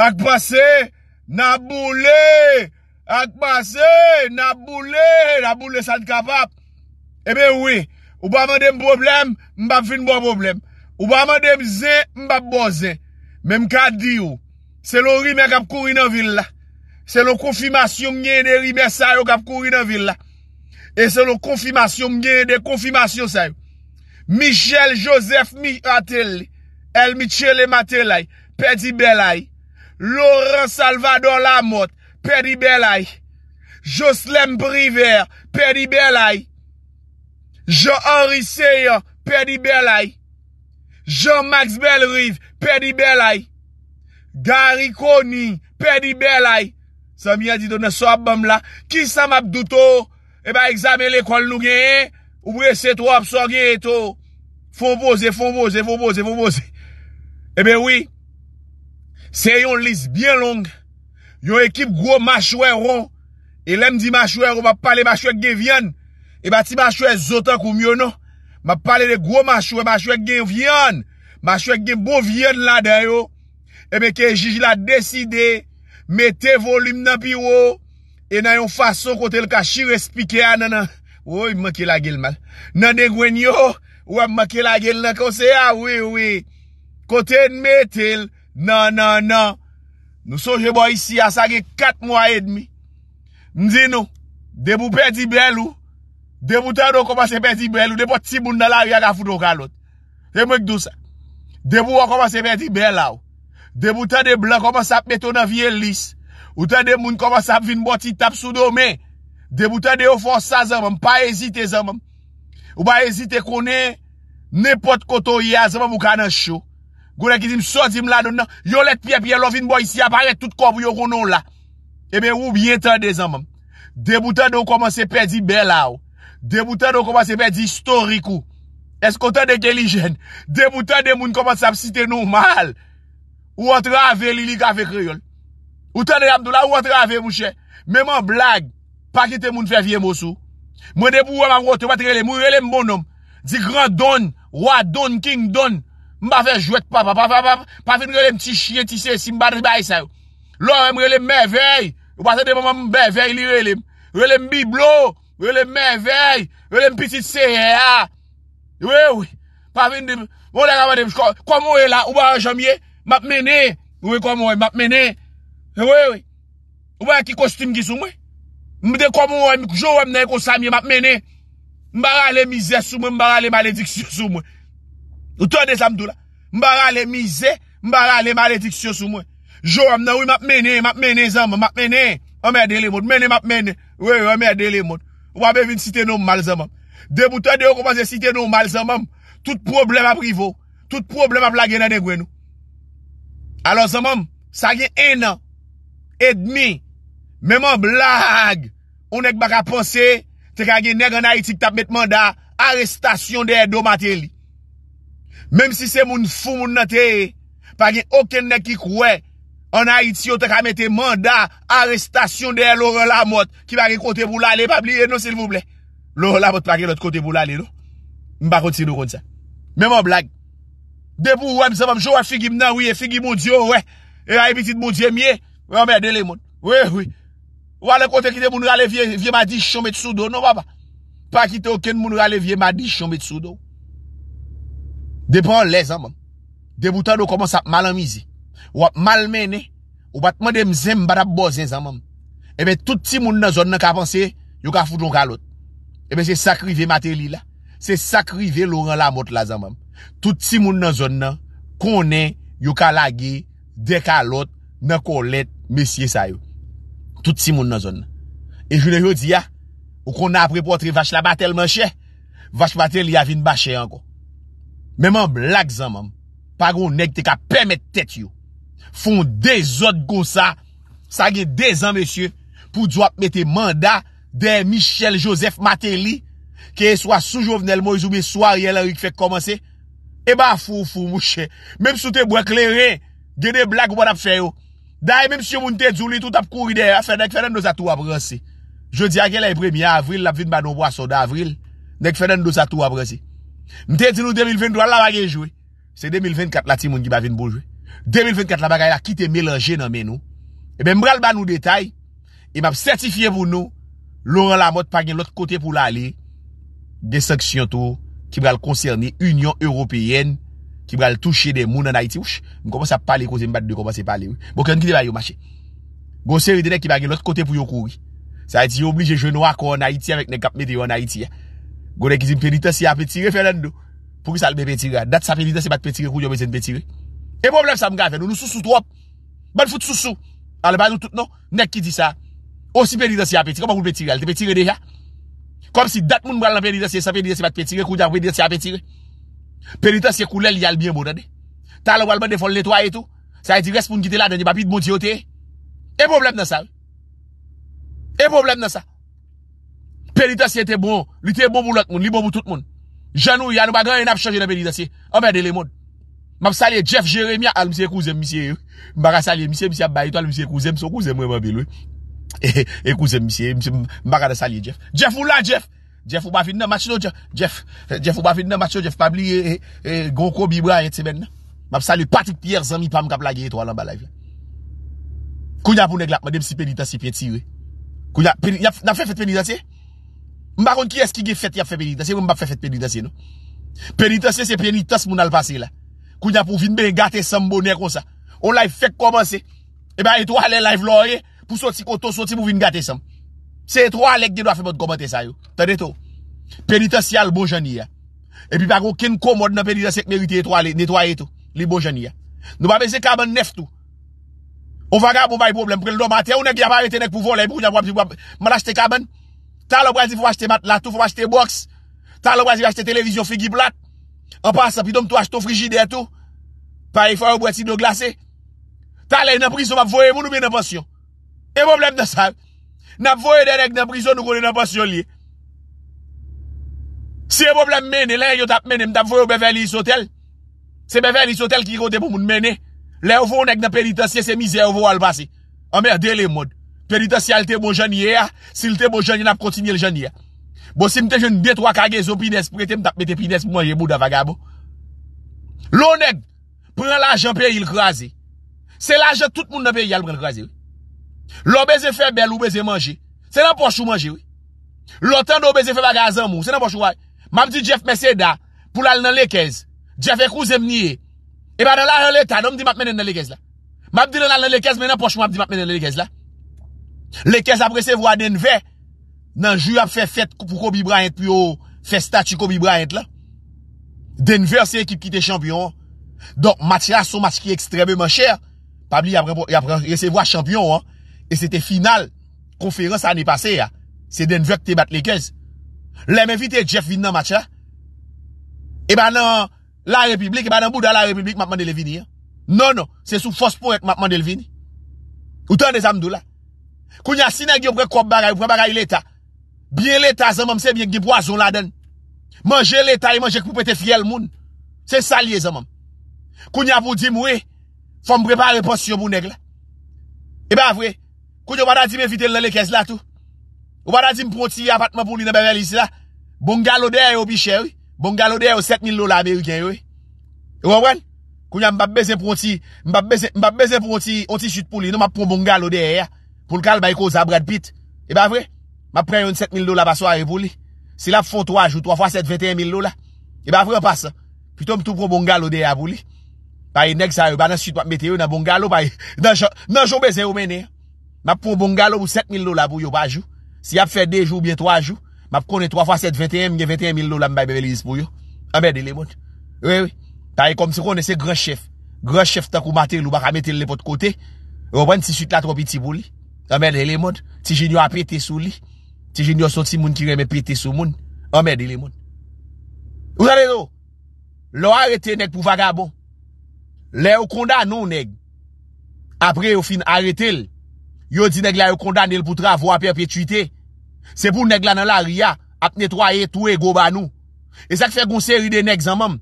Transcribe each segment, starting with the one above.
Akpase, naboule, akpase, naboule, naboule san kapap. Ebe oue, ou ba man dem problem, mbap fin bo problem. Ou ba man dem zen, mbap bo zen. Men mka di ou, se lo rime kap kuri nan vil la. Se lo konfirmasyon mwenye de rime sayo kap kuri nan vil la. E se lo konfirmasyon mwenye de konfirmasyon sayo. Michel Joseph mi ateli, el michele matelay, pedi belay. Laurent Salvador Lamotte, Perdi Belay, Joslem Privert, Perdi Belay, Jean-Henri Seyen, Perdi Belay, Jean-Max Belrive, Perdi Belay, Dari Koni, Perdi Belay, Sò mi a di donè sò abam la, Ki sò m ap douto, E eh ba examen lè kwan loun gen, Ou bwe se to ap sò gen eto, Fonboze, fonboze, fonboze, fonboze, E be wè, Se yon lis bien long, yon ekip gwo mashwe ron, e lem di mashwe ron, ma pale mashwe gen vyen, e ba ti mashwe zotan koum yon nou, ma pale de gwo mashwe, mashwe gen vyen, mashwe gen bou vyen la dayo, e me ke jijila deside, mete volim nan pi wo, e nan yon fason kote l ka shire spike ya nanan, woy mwake la gel man, nan de gwen yo, woy mwake la gel nan kose ya, woy woy, kote nme tel, Nan nan nan, nou souche bo yisi asage kat mwa edmi. Ndi nou, debu peti belou, debu tan nou komase peti belou, debu ti bunda la ou yaga fudou kalot. E mwenk dou sa, debu wak komase peti belou, debu tan de blan komase ap meto nan vye lis, ou tan de moun komase ap vin boti tap su do men, debu tan de ou fosa zanman, pa ezite zanman. Ou pa ezite konen, ne pot koto ya zanman mwak anan shou. Gwene ki zim so zim la don nan. Yon let piep ye lovin boy si apayet tout kop yon konon la. Ebe eh ou bien tan de zan man. Debutan don koman se pe di bela ou. Debutan don koman se pe di storiku. Esko tan de gelijen. Debutan de moun koman se ap site nou mal. Ou atre ave li li ka fe kreyol. Ou tan de yam do la ou atre ave mouche. Meman blag. Pakite moun fe vie mousou. Mwen de pou waman wote batre le mouye le mbon om. Di gran don. Wadon king don. Mba fe jwet papa, pa fin relem ti chie, ti se, si mba dri bay sa ou. Lou relem me vey, ou pa se deman mbe vey li relem. Relem biblo, relem me vey, relem pitit se ye a. Wey ouy, pa fin deman, mba relem kwa mwe la, ou ba rejam ye, map mene. Wey kwa mwe, map mene. Wey ouy, ou ba yaki kostim gi sou mwe. Mbe de kwa mwe, mbe koujou wèm nan yi konsam ye, map mene. Mba rale mizè sou mwe, mba rale maledik syou sou mwe. Mba rale mize, mba rale maletiksyo sou mwen Jou am nan wè m ap mene, m ap mene zanman M ap mene, wè m ap mene, wè m ap mene Wè m ap mene, wè m ap mene De boute de wè koman se site nomal zanman Tout problem ap rivo, tout problem ap lag ene den gwenou Alon zanman, sa gen enan Edmi, mèman blag On ek baka pense, te ka gen nek anayitik tap metman da Arestation de edo mater li Mèm si se moun foun moun natè, pake okè nè ki kouè, an a iti yo te ka metè manda, arestasyon de lor la mot, ki pake kontè pou lalè, pabliye nou sil mouble. Lor la mot pake lot kontè pou lalè nou. Mba kontè si nou kontè. Mèm an blag. De pou wèm zavòm, jowat figi mnan wè, figi moun diyo wè, e raye bitit moun diye mye, wè an mèdè lè moun. Wè wè. Wè lè kontè ki te moun rale vie madi chon mè tsoudo, non wè pa. Pake ki Depan lè zan mam. Deboutan nou koman sap malamizi. Ou ap malmenè. Ou batman dem zem badap bozen zan mam. Ebe touti moun nan zon nan ka pansè. Yon ka foudon ka lot. Ebe se sakrive mater li la. Se sakrive loran la mot la zan mam. Touti moun nan zon nan. Konè yon ka lage. Dè ka ah, lot. Nan kon let mesye sayo. Touti moun nan zon nan. E jounè yon di ya. Ou konè apre potre vache la mater manche. Vache mater li avin bashe an kon. Mèman blag zan mam, pa goun neg te ka pèmè tèt yo. Fon de zot goun sa, sa gen de zan mesye, pou djo ap mette manda de Michel Joseph Matéli, ke e swa sou jovnel mò, e zou me swa riyè lè rik fèk komanse, e ba fou fou mouchè. Mèm sou te brek lè rè, gen de blag wan ap fè yo. Da e mèm si yo moun te djou li tout ap kouride, a fèdèk fèdèn nou zato wabranse. Je di a gèlè e premye avril, lap vin banon bo aso da avril, nèk fèdèn nou zato w Mwen te di nou 2022 an la bagay jwe Se 2024 la ti moun ki ba vin bo jwe 2024 la bagay la ki te melanje nan men nou E eh ben mbral ban nou detay E map certifiye pou nou Laurent Lamotte pa gen lout kote pou lale De sanksyon tou Ki mbral konserni Union Européen Ki mbral touche de moun an Haiti wesh Mwen kompense a pale kote mbat de kompense pale Mwen kon kende ba yon mache Gose yon dene ki bagen lout kote pou yon kouri Sa eti yon oblije jwe nou akou an Haiti Mwen kap me de yon an Haiti ya Gwene ki zin perita si apetire fè lèndou. Pou ki salbe petire. Dat sa perita si bat petire kou yon pejen petire. E problem sa mga fè nou. Nou sussu twop. Ban fout sussu. Ale ba nou tout nou. Nèk ki di sa. Ou si perita si apetire. Kou mwen petire. Alte petire de ya. Kom si dat moun mwen al la perita si. Sa perita si bat petire. Kou jan perita si apetire. Perita si akou lèl yal miye moun bon, ane. Tal wal mwen defol lè twa etou. Sa eti respoun ki te lade. Nye bapit moun tiyote. E Penitasye te bon, li te bon pou lak moun, li bon pou tout moun. Janou, yanou bagan en ap chanje nan penidasye. Ome de le moun. Mab salye Jeff Jeremia al mse kouzem misye yo. Mbaga salye misye mse abayito al mse kouzem, so kouzem mwen mabelo yo. Ekouzem misye, mse mbaga da salye Jeff. Jeff ou la Jeff? Jeff ou bafi nan macho Jeff? Jeff ou bafi nan macho non, Jeff pabli e, eh, e, eh, e, Gonko Bibra yet semen nan? Mab salye patik pier zanmi pam kap la yey to alan balay fe. Kou nyan pou neglak, mwen dem si penitasye pi etsi yo. Kou nyan, pen Mbakon ki eski ge fet yap fe penitasyen ou mbak fe fet penitasyen ou? Penitasyen se penitasyen moun al pase la. Kou yon pou vin ben gate sam bonen kon sa. Ou la ifek komanse. Eba eto ale la ifloye pou sot si koto sot si pou vin gate sam. Se eto ale genwa fe bon komante sayo. Tade to. Penitasyal bon jani ya. E pi bakon ken komod nan penitasyen kme wite eto ale netwaye to. Li bon jani ya. Nou mbakon se kamen neftou. Ou vaga pou bay problem. Pwèl do matè ou nek yaman etenek pou volen. Mbakon yon wap ti wap. Mbakon se kamen Ta la wazil pou wache te mat latou, pou wache te boks. Ta la wazil wache te televizyon figi blat. A pa sa pi dom tou wache to frigide etou. Pari fwa ou bwetsi do glase. Ta la yon ap vwoye moun ou mwen apasyon. E mwoblem de sa. Nap vwoye den ek nap vwoye moun ou mwen apasyon li. Se yon mwoblem mene, lè yon tap mene mwen ap vwoye ou beve li sotel. Se beve li sotel ki yon te pou moun mene. Lè yon vwoye nèk nap penitansye se mize yon vwoye al basi. A oh, mè yon dele mwod. Peri ta si al te bon janiye a, si l te bon janiye nap kontinye l janiye a. Bo si mte jen detwa kage zo pines pou ete mta pete pines pou mwenye mou da vaga bo. Lo neg, pren la jen pe yil grazi. Se la jen tout moun nan pe yal pren grazi. Lo beze fe bel ou beze manji, se nan pochou manji. Lo tan do beze fe vaga zan mou, se nan pochou manji. Mabdi Jeff Meseda pou lal nan lekez, Jeff e kouze mniye. E ba nan la jen leta, nan mdi map menen nan lekez la. Mabdi nan lan nan lekez, menen pochou map menen nan lekez la. Lekèz apre se vwa den vè Nan ju ap fè fèt pou ko bi brayen Pi ou fè statu ko bi brayen Den vè se ekip ki te champyon Donk Matya son match ki ekstremèman chè Pabli apre se vwa champyon E se te final Konferans anè pase Se den vè k te bat lèkèz Lè mè vitè Jeff Vin nan Matya E ban nan la republik E ban nan boudan la republik Matman de Levini Nonon non, se sou fòs pou ek Matman de Levini Ou tan de Zamdou la Koun ya sine gyo prek kop baray, prek baray leta Biye leta zanman se biye gye boazon la den Manje leta yi manje k pou pete fiel moun Se salye zanman Koun ya pou di mwe Fom prepare posyon pou negle E ba vwe Koun yo wadad di me fitel le le kes la tou Wadad di mproti apatman pou li nebevel isi la Bungalode e yo biche we Bungalode e yo 7000 lola ameriken we E wawen Koun ya mbabbeze mproti Mbabbeze mproti onti chit pou li Nou ma pou bungalode e ya pou l kal ba y koza Brad Pitt e eh ba vre, ma pre yon 7000 do la ba so a eh repou li ah, si la pou fwo 3 jou, 3 x 7, 21000 do la e ba vre pa sa pi to m tou pou bongalo de ya pou li pa yon neg sa yon, ba nan sut wap metye yon nan bongalo, nan jombe se yon mene ma pou bongalo pou 7000 do la pou yon ba jou, si ya pou fwe 2 jou biye 3 jou, ma pou konye 3 x 7, 21000 mwenye 21000 do la m bay bebelize pou yon amè de lè moun, wè wè ta yon kom se konye se grè chef grè chef ta kou mater lou baka metye lè pot kote ou pren si sut la tropi ti Omed elemon, ti genyo apete sou li, ti genyo sot si moun ki reme apete sou moun, omed elemon. Omane yo, lo arete nek pou vagabo, le okonda nou neg, apre yo fin arete l, yo di neg le okonda nel poutra vwa perpetuite, se pou neg lanan la ria ap netwaye tou e go banou. E zak fe gonseri de neg zanman,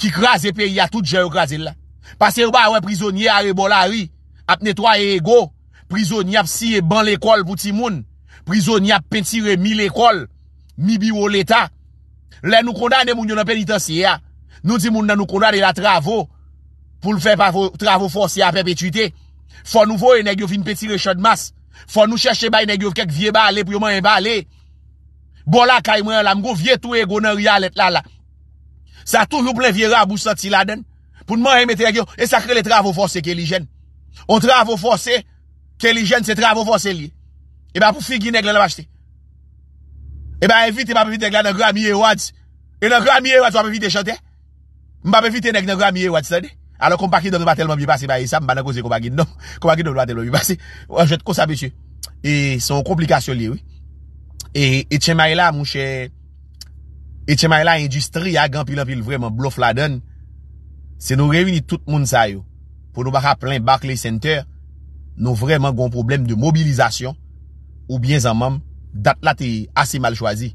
ki kraze pe ya tout je yo kraze la, pase yo ba we prizonye arebo la ri, ap netwaye e go. prizo ni ap siye ban l'ekol pou ti moun, prizo ni ap petire mi l'ekol, mi biwo l'eta, le nou kondade moun yon apen ita siya, nou di moun nan nou kondade la travou, pou l'fè travou fòsi a pepetite, fò nou vò yon e gyo v'in petire chodmas, fò nou chèche ba yon e gyo v'kèk vie ba ale, pou yon man yon ba ale, bola kay mwen lam go, vie tou e gounan rialet lala, sa tou nou plè vie ra abousa ti laden, pou nman yon metre yon, e sakre le travou fòsi ke lijen, o travou fòsi, Kè li jen se tra vò vò se li E ba pou figi neg lè lè vajte E ba evite mbap evite neg lè nè gramye wad E nè gramye wad wap evite chante Mbap evite neg nè gramye wad sade Alo kompaki do mbate lò mbibasi Mbana kose kompaki do mbate lò mbibasi Wajet kos abisye E son komplikasyon li wè E tche may la mwche E tche may la industri A gan pilan pil vreman blo fladon Se nou revini tout moun sa yo Po nou baka plan bak li senteur Nou vreman gwen problem de mobilizasyon Ou bien zan mam Dat la te ase mal chwazi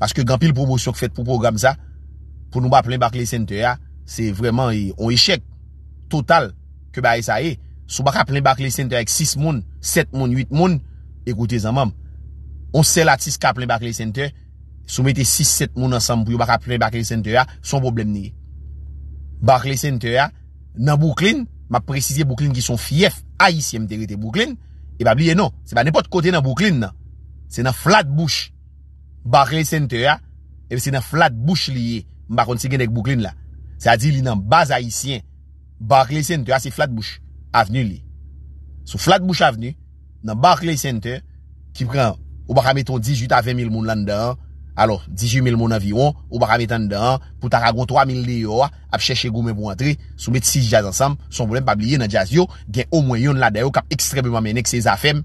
Paske gampil promosyon k fèt pou program sa Pou nou ba plen bakle sente ya Se vreman eh, on echek Total ke ba esa e Sou baka plen bakle sente ya ek 6 moun 7 moun, 8 moun Ekoute zan mam On se la 6 ka plen bakle sente Sou mette 6, 7 moun ansan pou yo baka plen bakle sente ya Son problem ni Bakle sente ya Nan bou klin Nan bou klin Ma prezise boukline ki son fief Aisyen mterite boukline E ba bliye nou Se ba ne pot kote nan boukline nan Se nan flatbouche Barclay Center a E se nan flatbouche liye Mba konti gen ek boukline la Se a di li nan baz Aisyen Barclay Center a se flatbouche Aveni li Sou flatbouche aveni Nan Barclay Center Ki pren Ou baka meton 18 a 20 mil moun landa an alo 18000 moun avyon ou baka metan dan pou ta ragon 3000 de yo a ap chèche goun men pou antre sou met 6 jazz ansam son boulèm pa blye nan jazz yo gen o mwen yon la dayo kap ekstrem mwen menek se zafem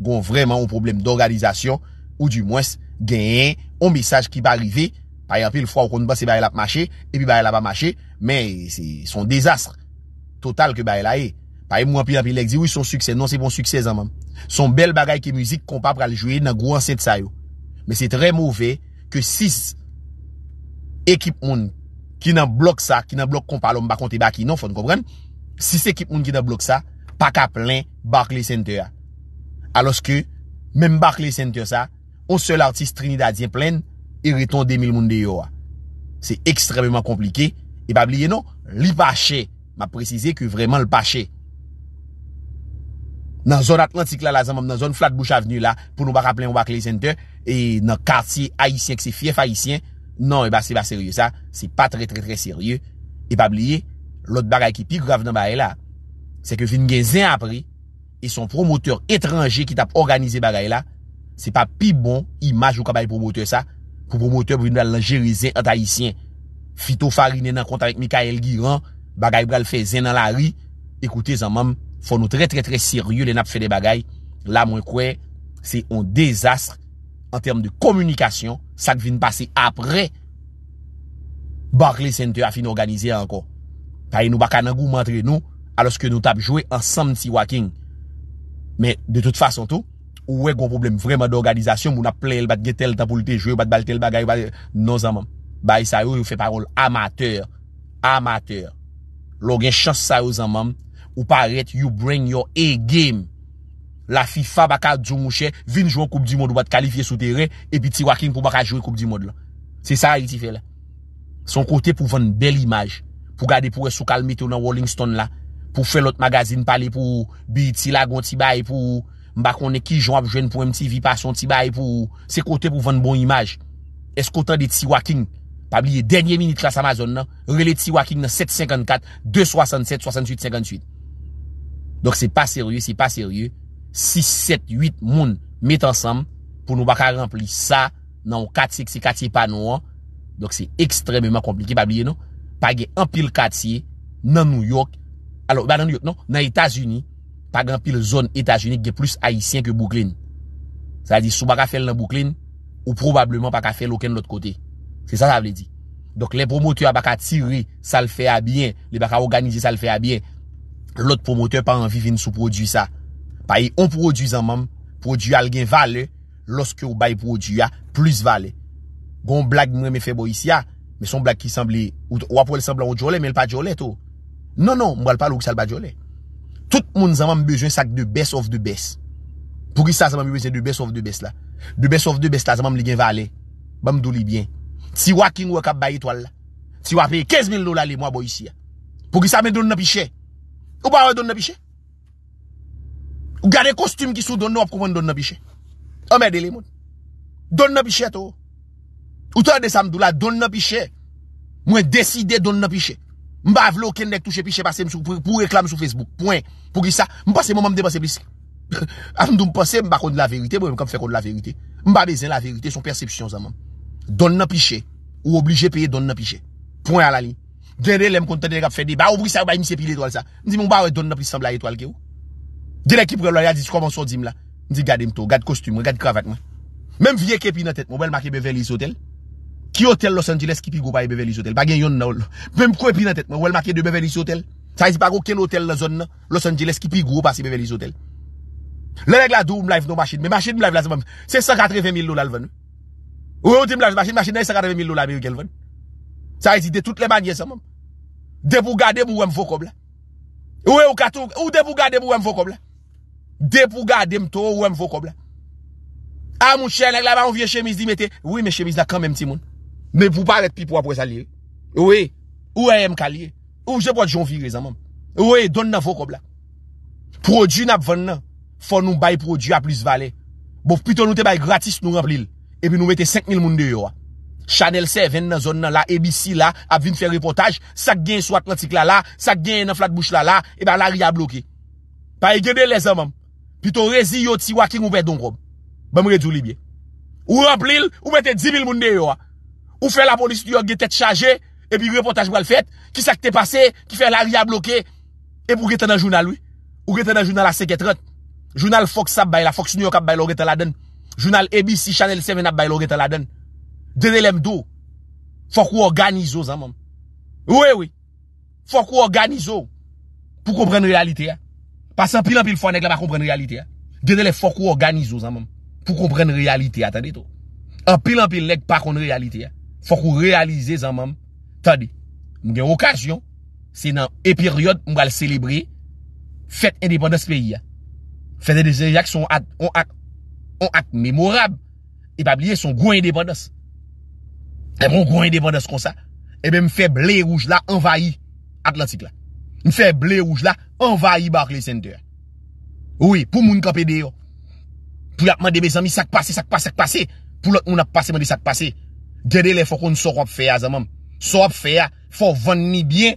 goun vreman ou problem d'organizasyon ou du mwens gen o misaj ki pa rive pa yon pi l fwa ou konn pa se baye la pa mache epi baye la pa mache men se son dezastre total ke baye la e pa yon mwen pi la pi lek di ou son suksè nan se bon suksè zanman son bel bagay ke mouzik kon pa pral jouye nan goun sen tsa yo Men se tre mouve ke sis ekip un ki nan blok sa, ki nan blok konpalo mba konti baki non, fon kompren, sis ekip un ki nan blok sa, paka plen Barclay Center a. Alos ke, men Barclay Center sa, on sel artist Trinidadien plen, iriton 2000 moun de yo a. Se ekstrememan komplike, e bab liye nou, li pache, ma prezise ke vreman l pache. nan zon Atlantik la la zan moun, nan zon Flatbush Avenue la pou nou ba kaplen ou ba klezente e nan kartye Haitien ki se fief Haitien nan e ba se ba serye sa se pa tre tre tre serye e pa bliye, lot bagay ki pi grav nan bagay la se ke vin gen zin apre e son promoteur etranje ki tap organize bagay la se pa pi bon imaj ou ka bay promoteur sa pou promoteur brin dal langerize an Haitien fito farine nan konta wik Mikael Guiran bagay bral fe zin nan la ri ekoute zan moun Fon nou tre, tre, tre siriou Le nap fe de bagay La mwen kwe Se on dezastre An term de komunikasyon Sak vin pase apre Bar le sente a fin organize anko Paye nou baka nan gou Mantre nou Aloske nou tap jwe Ansam si wakin Men de tout fason tou Ouwe gwo problem vreman de organizasyon Moun ap ple el bat getel Tapolite jwe Bat balte el bagay No zanman Baye sa ou Ou fe parol amateur Amateur Lou gen chos sa ou zanman Ou pa arret, you bring your A game La FIFA baka djou mouche 20 jou koup di mod ou bat kalifiye sou teren E pi T. Joaquin pou baka jou koup di mod la Se sa yi ti fe la Son kote pou ven bel imaj Pou gade pou re sou kalmite ou nan Wallingstone la Pou fe lot magazin pale pou Bi ti lagon ti baye pou Mbakone ki jou ap jwen pou MTV pason ti baye pou Se kote pou ven bon imaj Eskotan de T. Joaquin Pabliye denye minit klas Amazon la non? Relay T. Joaquin nan 7.54 2.67, 68.58 Donk se pa serye, se pa serye... 6, 7, 8 moun met ansam... Pou nou baka rempli sa... Nan ou katiye ki se katiye pa nou an... Donk se ekstrememan komplike... Pa non. ge empil katiye... Nan New York... Nan Etasuni... Pa ge empil zon Etasuni... Ge plus Haitien ke Boukline... Sa di sou baka fel nan Boukline... Ou probableman baka fel oken lout kote... Se sa sa vle di... Donk le promoteur baka tiri... Sa lfe a bien... Le baka organize sa lfe a bien... Lote promoteur pa anvi fin sou prodwi sa. Pa e, on prodwi zan mam, prodwi al gen vale, loske ou bay prodwi ya, plus vale. Gon blag mwen me fe bo yisi ya, me son blag ki sanble, ou ap wap wap sanble wajole, men l pa jole to. Non, non, mwen pal wak salba jole. Tout moun zan mam bejwen sak de bes of debes. Pou ki sa zan mam bejwen de bes of debes la. De bes of debes la, zan mam li gen vale. Bam doli bien. Ti wak in wak ap bay eto al la. Ti wak paye 15 mil dola li mwa bo yisi ya. Pou ki sa men don nou ap ishe ya. Ou ba wè don nè pichè Ou gade kostume ki sou don nou A pou mwen don nè pichè O mèdè lè moun Don nè pichè to Ou tè rè de sa mdou la Don nè pichè Mwen deside don nè pichè Mbè avlè ou ken nek touche pichè Mwen passe moun mèm de mweseb lisi Mbè mdou mpasse mbè kon de la vèritè Mwen mèm kon de la vèritè Mbè mèzè la vèritè son persepsyon zan mwen Don nè pichè ou oblige paye don nè pichè Pwen alalè Genè lèm kontenè gap fèdè. Ba ou brisa ou bay msepil etoal sa. Ndi moun ba ou et don nan prisamb la etoal ke ou. Genè kipre lò ya di. Koman son zim la? Ndi gade mtou. Gade kostume. Gade kravak mwen. Mèm vieke pi nan tèt mwen. Wèl makè bevelis otel. Ki otel Los Angeles ki pigou baye bevelis otel. Ba gen yon nan ou lò. Mèm kwen pi nan tèt mwen. Wèl makè de bevelis otel. Sa yi zi bago ken otel la zon nan. Los Angeles ki pigou baye bevelis otel. Lè lèk Sa yi zide tout le manye zanman De pou ga dem ou wèm vokob la Ou e ou katouk Ou de pou ga dem ou wèm vokob la De pou ga dem to ou wèm vokob la A moun chen leg la man ou vie chemise di mette Ou e me chemise na kamem ti moun Men pou paret pipou apwe salye Ou e ou e m kalye Ou je pou adjonvire zanman Ou e don nan vokob la Prodjou nan ap ven nan Fon nou bay prodjou a plus vale Bof pito nou te bay gratis nou remplil E mi nou mette 5000 moun de yorwa ah. Chanel 7 ven nan zon nan la ABC la ap vin fe reportaj Sak gen sou atlantik la la Sak gen nan flatbush la la E ba la ri a bloke Pa e gen den le zan mam Pi to rezi yo ti wakir ou pe don grob Ou remplil ou mette 10.000 moun de yo Ou fe la polis yo ge tet chaje E pi reportaj brel fet Ki sak te pase ki fe la ri a bloke E pou reten nan jounal ou Ou reten nan jounal la CK30 Jounal Fox ap bay la Fox New York ap bay lo reten la den Jounal ABC Chanel 7 ap bay lo reten la den Dedelem do Fokou organizo zanman Fokou organizo Pou kompren realite Pasan pilan pil fwane Dedelem fokou organizo zanman Pou kompren realite An pilan pil leg pakon realite Fokou realize zanman Mwen gen okasyon Se nan e peryode mwen gal celebre Fete indepandos peyi Fete de zeyak son On ak memorab E pap liye son gwen indepandos Ebe mwen kwenye depan das kon sa. Ebe mwen feble rouj la envayi atlantik la. Mwen feble rouj la envayi bak le center. Ouye pou moun kapede yo. Pou la mwen debe zami sak pase, sak pase, sak pase. Pou la mwen ap pase mwen de sak pase. Gede le fokon sou ap feya zanman. Sou ap feya fò venn ni bien.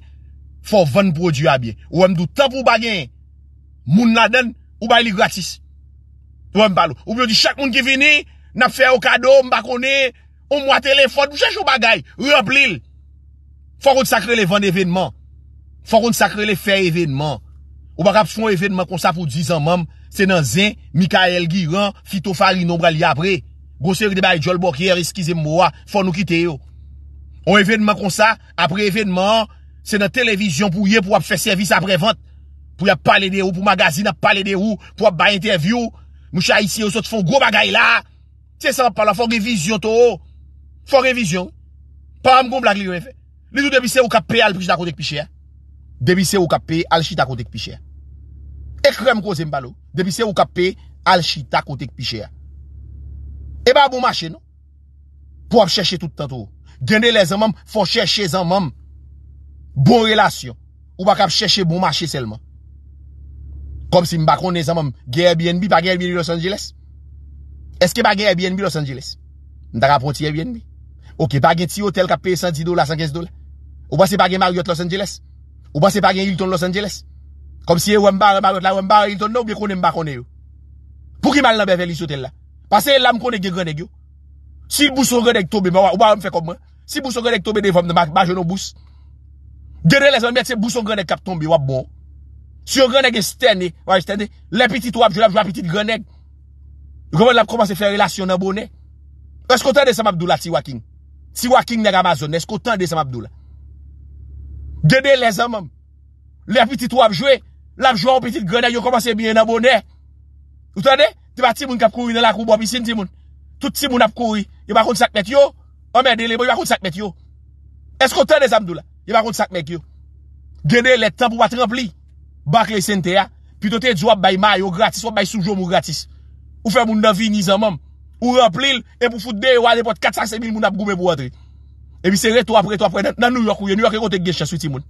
Fò venn prodüa bien. Ouye mwen doutan pou bagen. Moun la den ou bay li gratis. Ouye mwen balo. Ouye mwen di chak moun ki vini. Nap feya okado mbakoney. Ou mwa telefon Ou jè chou bagay Ou yon blil Foron sakre le ven evenman Foron sakre le fe evenman Ou bak ap son evenman kon sa pou dizan mam Se nan zin Mikael Giron Fito Farin Ombra li apre Gose yon debay Jol Bokyer Eskize mwa Foron nou kite yo On evenman kon sa Apre evenman Se nan televizyon pou ye Pou ap fe servis apre vent Pou yap pale de ou Pou magazin ap pale de ou Pou ap bay interview Mou chayisi yo Sot fon go bagay la Se san pala Foron evizyon to ou Fon revizyon Param goun blag li yon e fe Li dout debise ou kap pe al prij takot ek piche ya Debise ou kap pe al chita takot ek piche ya Ek krem ko zem balo Debise ou kap pe al chita takot ek piche ya E eh ba bon mache no Pou ap cheshe tout an tou Gwene le zan mam fon cheshe zan mam Bon relasyon Ou bak ap cheshe bon mache selman Kom si mbakon le zan mam Gye e BNB pa gye e BNB Los Angeles Eske pa gye e BNB Los Angeles Ndaka poti e BNB Ou ki bagen ti hotel kap payi 100-10 dola, 150 dola Ou pa se bagen Marriott Los Angeles Ou pa se bagen Hilton Los Angeles Kom si e yo wèm bar wèm bar wèm bar wèm bar Wèm bar wèm bar wèm bar wèm bar wèm bar Po ki man lanbe veli sotel la Pase yo lal m konne gen geneg yo Si bousson geneg tobe mè wè wèm fè komman Si bousson geneg tobe dè vòm nan m aje non bous Dè relè zè mè mè tse bousson geneg kap tombe wèm bon Si yo geneg estène wèm estène Lè piti tou ap jòl ap jòl ap piti geneg Yòl ap komase Si wak king neg Amazon, esko tan de se mabdou la? Gede le zan moum? Le apitit wapjwe? Lapjwa wapitit gwenè, yon komanse miye nan mounè? Utane? Ti pa timoun kapkoui nè la koubo api sin timoun? Tout timoun apkoui, yon bakoun sakmet yon? Omen de le, yon bakoun sakmet yon? Esko tan de zan mabdou la? Yon bakoun sakmet yon? Gede le, tan pou patre mpli? Bak le sentè ya? Pi to te djou apbay ma yon gratis, apbay soujou moun gratis? Ou fe moun devini zan moum? Ou yon plil E pou foute de Ou ade pot 4-5-7 mil moun ap goume pou wadri Ebi se re to apre to apre Nan New York ouye New York e kontek gesha suti moun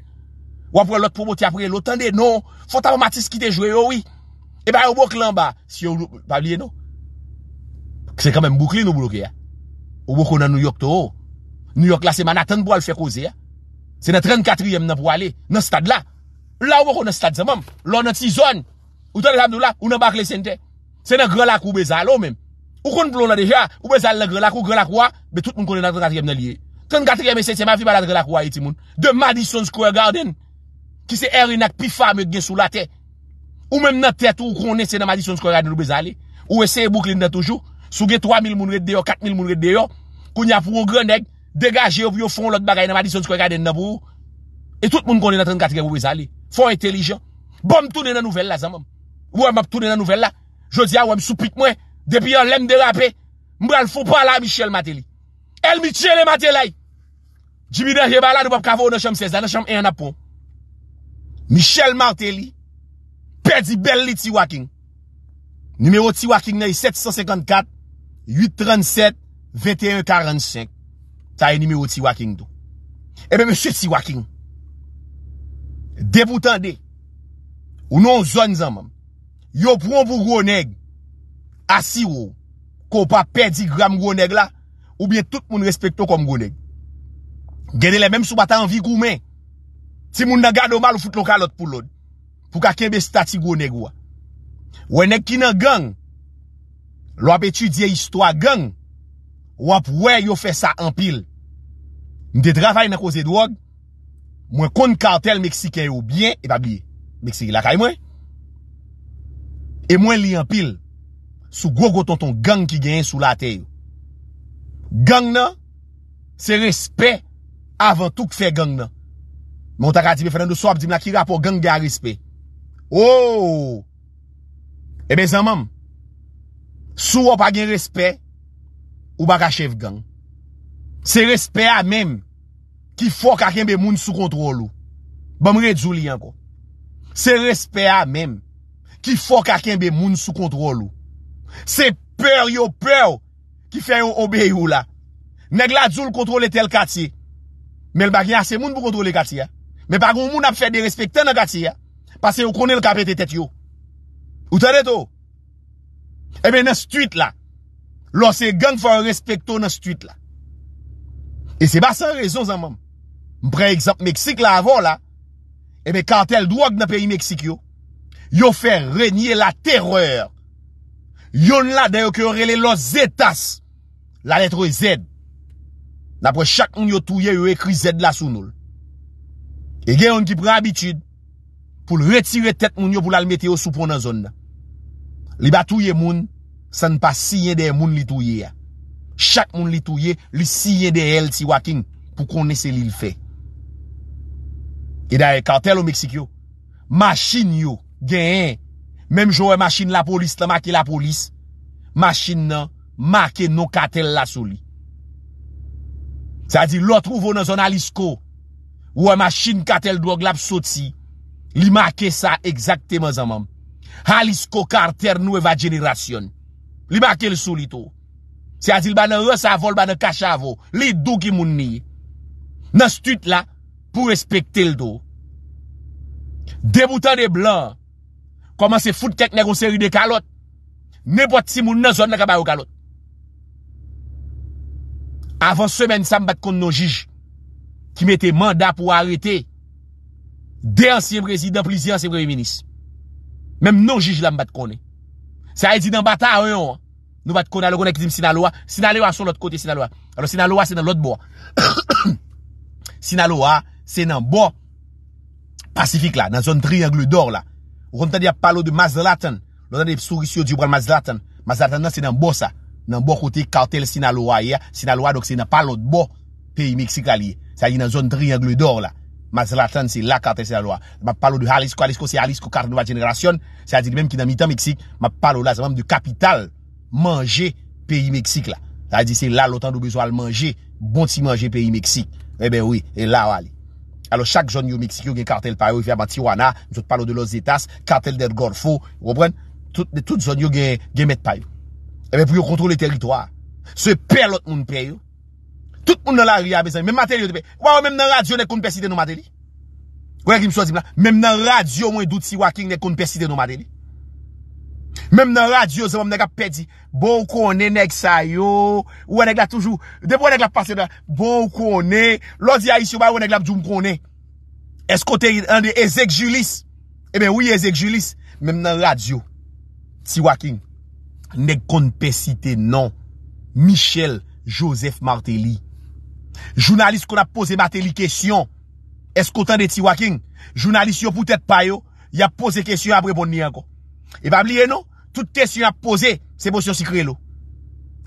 Ou apre lot pou bote apre Lotande non Fota mou matis kite jwe yo oh wii Eba ou boku lan ba Si yo wou Ba liye nou Kse kamen boukli nou bouloke ya Ou boku nan New York to New York la se man atan pou al fe kouze ya Se nan 34e nan pou wale Nan stad la La ou boku nan stad zamam Lon nan tizon Ou tan el hamdou la Ou nan bakle sente Se nan grelak ou bezalo mèm Ou kon vlo la deja... Ou bezal la grelak ou grelak wa... Be tout moun konen la 34e nel ye... 34e ese seman fi ba la grelak wa iti moun... De Madison Square Garden... Ki se eri nak pi fame gen sou la te... Ou menm nan tet ou konen se nan Madison Square Garden ou bezal e... Ou ese e bouklin nan toujou... Sou gen 3000 moun red deyo... 4000 moun red deyo... Koun ya pou ou grel neg... Degaje ou vyo fon lot bagay nan Madison Square Garden nan bou... E tout moun konen la 34e ou bezal e... Fon entelijan... Boum toune nan nouvel la zan moum... Ou wèm ap toune nan nouvel la... Je zia ou wèm Depi yon lem de rapè Mbra l fò pa la Michel Maté li El mi chè le Maté la Jimi dan jè bala dò pap kavò Nò chèm sè zan, nò chèm en apon Michel Maté li Peddi bel li ti wakin Numero ti wakin nè yi 754-837-2145 Ta yi numero ti wakin do Ebe eh mè chè ti wakin Depoutan de Ou non zon zan mam Yo proun pou gwo neg Asi wou Ko pa pedi gram gweneg la Ou bien tout moun respekto kom gweneg Gwene le menm sou bata anvi kou men Ti moun nan gado mal ou foute loun ka lot pou loun Pou ka kenbe stati gweneg wou Wè nèk ki nan gang Lo ap etu diye histwa gang Wè ap wè yo fè sa anpil Mdè travay nan ko zèd wog Mwen kon kantel Meksiken yo Bien e pa biye Meksiken la kay mwen E mwen li anpil Sou gwo gwo ton ton gang ki genye sou la teyo Gang nan Se respè Avan tout k fè gang nan Mwen tak a dibe fè nan dou sop dibe la ki rapo gang genye a respè oh! e Ou Ebe zanman Sou wop a genye respè Ou bak a chev gang Se respè a men Ki fòk a kenbe moun sou kontrolou Bamre djoulian ko Se respè a men Ki fòk a kenbe moun sou kontrolou Se peur yo, peur Ki fè yon obè yon la Neg la djoul kontrole tel kati Mel bagnya se moun pou kontrole kati Me bagoun moun ap fè de respekte nan kati Pase yon konè l kapè te tèt yo Ou tè det yo Eme nan stuit la Lò se genk fè yon respekte nan stuit la E se basan rezon zan moun Mpre egzant Meksik la avò la Eme kantel dwag nan peyi Meksik yo Yo fè renyè la terreur Yon la deyo ki orele lo zetas. La letre zed. Napre chak moun yo touye yo ekri zed la sou noul. E gen yon ki pre habitude pou l retire tet moun yo pou la l meteo sou pon nan zon da. Li ba touye moun, sa npa siye de moun li touye ya. Chak moun li touye, li siye de el si wakin pou konese li l fe. E da e kartel ou Meksik yo. Machen yo gen yon. Mem jowe masin la polis, la make la polis Masin nan Make nou katel la sou li Sa di lot Ou vo nan zon alisko Ou wè masin katel dwo glap sot si Li make sa exakte Me zanman Alisko karter nou eva jeneration Li make l sou li tou Sa di l ban nan res avol ban nan kachavo Li dou ki moun ni Nan stit la pou respekte l do Deboutan de blan Pomanse foute kèk negon seri de kalot. Nè pot si moun nan zon nan kabay ou kalot. Avans semen sa mbat konde nou jiji. Ki mette manda pou arete. De ansyen prezident, plizian ansyen prezident. Mèm nou jiji la mbat kone. Sa e di nan bata a yon. Nou bat kone alo konen ki zim Sinaloa. Sinaloa son lot kote Sinaloa. Alo Sinaloa se nan lot bo. Sinaloa se nan bo. Pasifik la nan zon triangle d'or la. Ou kontan di ap palo di mazlatan, loutan de psourisyo di ou bran mazlatan, mazlatan nan se nan bo sa, nan bo kote kartel Sinaloa ya, Sinaloa dok se nan palo de bo peyi Meksik la li, sa yi nan zon triangle d'or la, mazlatan se la kartel Sinaloa. Ma palo di Jalisco, Jalisco se Jalisco karte noua jengrasyon, sa yi di menm ki nan mitan Meksik, ma palo la se menm de kapital manje peyi Meksik la, sa yi di se la loutan do bezwal manje, bon si manje peyi Meksik, e ben oui, e la wali. alo chak joun yon miksik yon gen kartel pa yon, yon fya bati wana, mzot palo de los etas, kartel der gorfo, wapwen, tout joun yon gen met pa yon, ebe eh pou yon kontrol le teritoar, se per lot moun pre yon, tout moun nan la ria bezay, men mater yon tepe, wawo men nan radyo ne koun peside nou madeli, wèk im so zim la, men nan radyo mwen dout si wakin ne koun peside nou madeli, Mèm nan radyo zè mèm nèk ap pedi Bo ou konè nèk sa yo Ou wè e nèk la toujou Depo bon wè nèk la pasè nan Bo ou konè Lò di a yisi wè wè nèk la ap djoum konè Eskote yon de Ezek Julis Eben wè yon de Ezek Julis Mèm nan radyo Ti wakin Nèk kon pe site nan Michel Joseph Martelly Jounalist kon ap pose Martelly kesyon Eskote yon de ti wakin Jounalist yo pou tèt payo Ya pose kesyon apre bon ni anko Evabliye nou Tout test yon ap pose Se monsyon sikre lou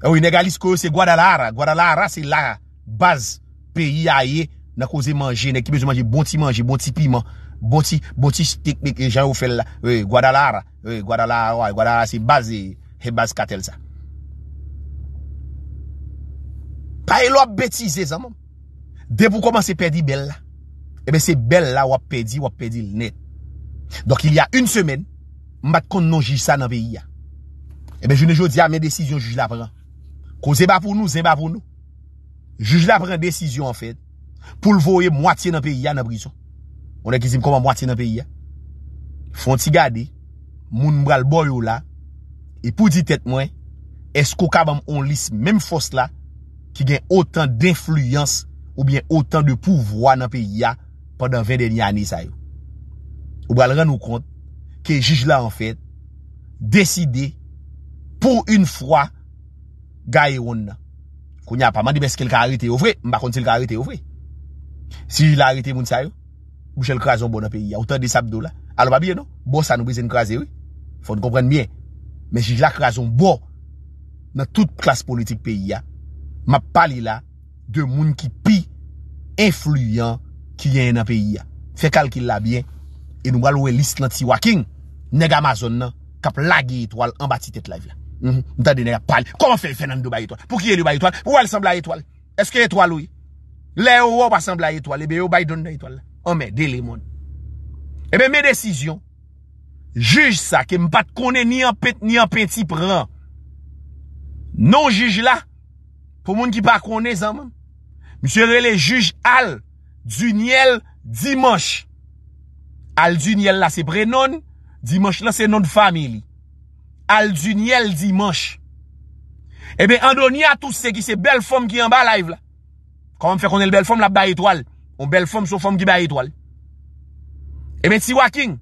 e Ou inegalis kou se Guadalajara Guadalajara se la Baz Peyi aye Na kouze manje Ne ki bezou manje Boti manje Boti piman Boti Boti stik Mek yon jan ou fel la Ou e, Guadalajara Ou e, Guadalajara Ou Guadalajara se baz He baz katel sa Pa el wap betize zan moun De pou koman se pedi bel la Ebe se bel la wap pedi Wap pedi l net Dok il ya un semen mbate kon nou juj sa nan peyi ya. Ebe, eh jounen joun di a, men desisyon juj la pran. Ko zeba pou nou, zeba pou nou. Juj la pran desisyon an fed, pou l voye mwatiye nan peyi ya nan brison. O ne gizim koman mwatiye nan peyi ya. Fon ti gade, moun mbral boyo la, e pou di tet mwen, esko kabam on lis men fos la, ki gen otan defluyans, ou bien otan defluyans nan peyi ya pandan 20 denye ane sa yo. Ou bral ren nou kont, Ke jij la an fèd... Dèsidé... Pou yon fwa... Gaye yon nan... Kou nyan pa man di beske l ka arite yon vre... Mba konti l ka arite yon vre... Si jil a arite moun sa yon... Mbouchè l krason bon nan peyi ya... Ou tè di sabdou la... Alou pa biye nou... Bo sa nou bezè n kraser yon... Fò nou komprenn myen... Men jij la krason bo... Nan tout klas politik peyi ya... Mba pali la... De moun ki pi... Influyen... Ki yon yon nan peyi ya... Fè kal ki la byen... E nou mbal wè list nan ti wakin Nega mazon nan Kap lagi etoal Mbati tet la vi la Mta de nega pali Koman fe fenan do bay etoal Pou kiye do bay etoal Pou wale sembla etoal Eske etoal ouye Le ou wale sembla etoal Ebe yo bay don do etoal Omen dele moun Ebe me desisyon Juj sa ke mbat kone ni an peti pran Non juj la Pou moun ki pa kone zan moun Mse rele juj al Duniel Dimanche Al Duniel la se prenon Dimanche la se non fami li. Al dunye l dimanche. Ebe eh ando ni a tous se ki se bel fom ki yon ba live la. Kwa mwen fe konel bel fom la ba etwal. On bel fom sou fom ki ba etwal. Ebe ti wakin.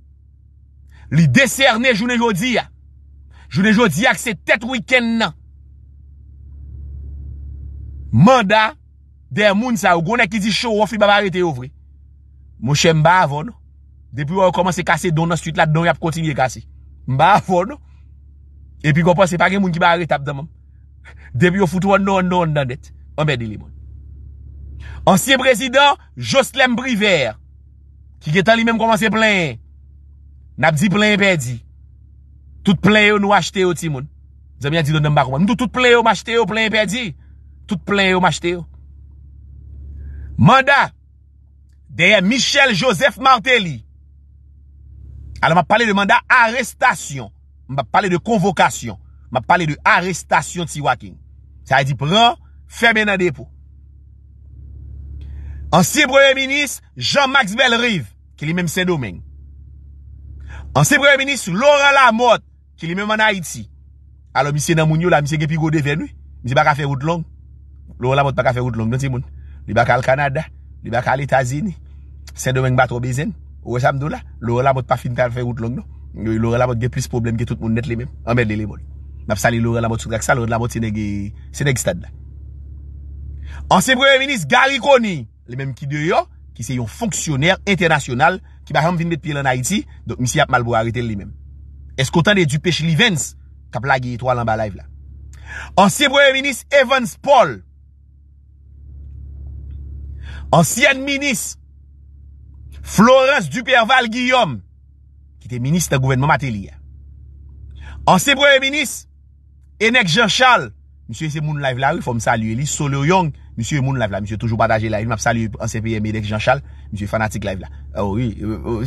Li deser ne jounen jodi ya. Jounen jodi ya ki se tet wikenn nan. Manda de moun sa ou gwenè ki di chou wofi ba barete yon vre. Mwen shen ba avon nou. Depi yo komanse kase don an suite la Don yap kontinye kase Mba non? a fon nou E pi komanse pa gen moun ki ba a retap daman Depi yo foutou an nou an nou an nan det An siye prezident Joslem Brivert Ki ketan li menm komanse plen Nap di plen perdi Tout plen yo nou achete yo ti moun Dja mi a di don nan bakouman Tout plen yo m'achete yo plen perdi Tout plen yo m'achete yo Manda Deye Michel Joseph Martelly alo m ap pale de manda arrestasyon m ap pale de konvokasyon m ap pale de arrestasyon ti wakin sa e di pran, fèmè nan depo ansi premier minis Jean-Max Belrive, ki li mèm Saint-Domingue ansi premier minis Laurent Lamotte, ki li mèm an Haiti alo misi nan moun yo la misi gepi go devè nou, misi baka fè route long Laurent Lamotte baka fè route long, nè non, ti moun li baka al Kanada, li baka al Etazini Saint-Domingue batro bezèni Ouè samdou e la, lorè la mot pa fintan fè rout long nou. Lorè la mot gè plis problem gè tout moun net lè mèm. Amèd lè lè mòl. Map sali lorè la mot sou drak sa, lorè la mot sè nè gè stèd la. Anse breyè minis Gary Coney, lè mèm ki dè yo, ki se yon fonksyonèr internasyonal, ki ba chanm vinmèt pi lè naiti, dok misi ap malbo aritè lè mèm. Eskotan e du pech li vèns, kap la gè yi to alan ba laiv la. Anse breyè minis Evans Paul, ansyen minis Koukouni, Florence Dupierval Guillaume Ki te Ministre Gouvernement Maté li ya Anseproyer Ministre Enek Jean Charles Monsie yese moun laif la wifo msalye li Soler Yong msie yon moun laif la Monsie toujou pataje la wifo msalye ansepoyer Medek Jean Charles Monsie fanatik laif la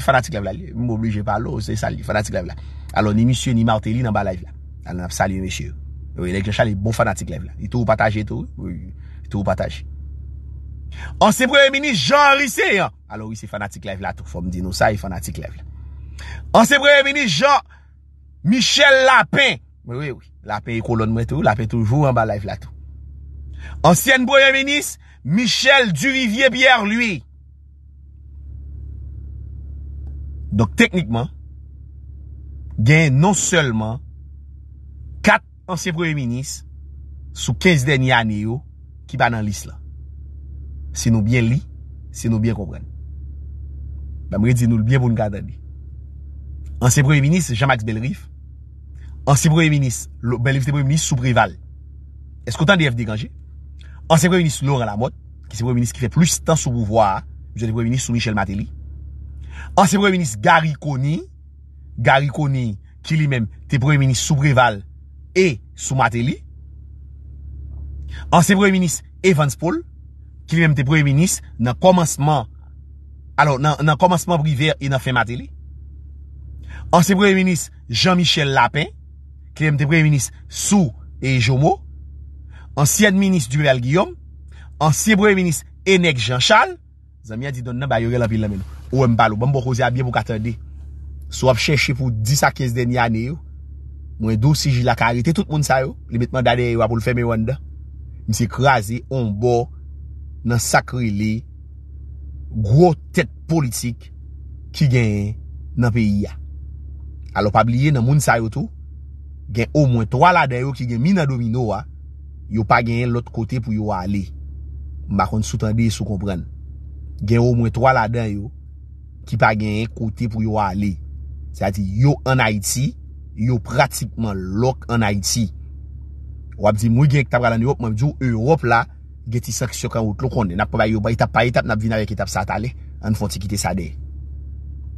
Fanatik laif la li Mou moublije pa lo Fanatik laif la Anon ni Monsie ni Maté li nan ba laif la Anon ap salye msie yo Enek Jean Charles yon mbon fanatik laif la Yitou wou pataje yitou Yitou wou pataje Anseproyer Ministre Jean Rissé ya Alo wisi fanatik lev la tou Fom di nou sa yi fanatik lev la Anse broyen menis Jean Michel Lapin Lapin yi kolon mwen tou Lapin toujou anba lev la tou Ansyen broyen menis Michel Duvivier-Bierre lwi Dok teknikman Gen non selman Kat anse broyen menis Sou 15 denye aneyo Ki banan lis la Se nou bien li Se nou bien kompreni Ben mredi nou l byen bon gada di. Anseproyen minis Jean-Max Belriff, anseproyen minis Belriff teproyen minis soubreval, eskotan de FD kanje? Anseproyen minis Nour Alamot, ki seproyen minis ki fe plis tan soubouvoar, vye teproyen minis sou Michel Mateli. Anseproyen minis Gary Coney, Gary Coney ki li men teproyen minis soubreval, e sou Mateli. Anseproyen minis Evans Paul, ki li men teproyen minis nan komanseman alo nan komanseman privèr inan fè matè li ansè pre-minist Jean-Michel Lapin klem te pre-minist Sou et Jomo ansè pre-minist Durel Guillaume ansè pre-minist Enec Jean-Charles zan mi a di don nan bayo re la pil la menou ouen balou, ban mbo kouze a biye mbo katerdi sou ap chèche pou disakèz den yanè yo mwen dou siji la karite, tout moun sa yo li bitman dade yo ap ou l fèmè yon da msi krasi, on bo, nan sakri li Gwo tet politik ki gen nan peyi ya. Alo pa bliye nan moun sa yo tou, gen o mwen towa la den yo ki gen mi nan domino wa, yo pa gen lot kote pou yo ale. Mbakon sotan de sou kompren. Gen o mwen towa la den yo ki pa gen kote pou yo ale. Se ati yo anayiti, yo pratikman lok anayiti. Wap di mwen gen ki tabralan yo, mwen jou Europe la, Geti sa ki syokan wot lo konde Nap pa bayo bayi tap payi tap Nap vinare ki tap satale An fon ti kite sa de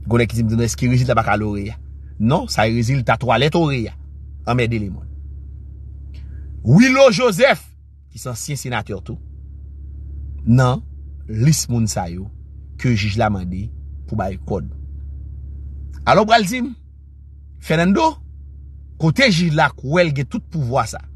Gwene ki zimdou eski rezil la bakal ore ya Non sa e rezil ta to alet ore ya Amede li mon Willow Joseph Ki san siye senatir tou Non lis moun sayo Ke jizla mandi Pou bayi kod Alo bral zim Fernando Kote jizla kou elge tout pouvoa sa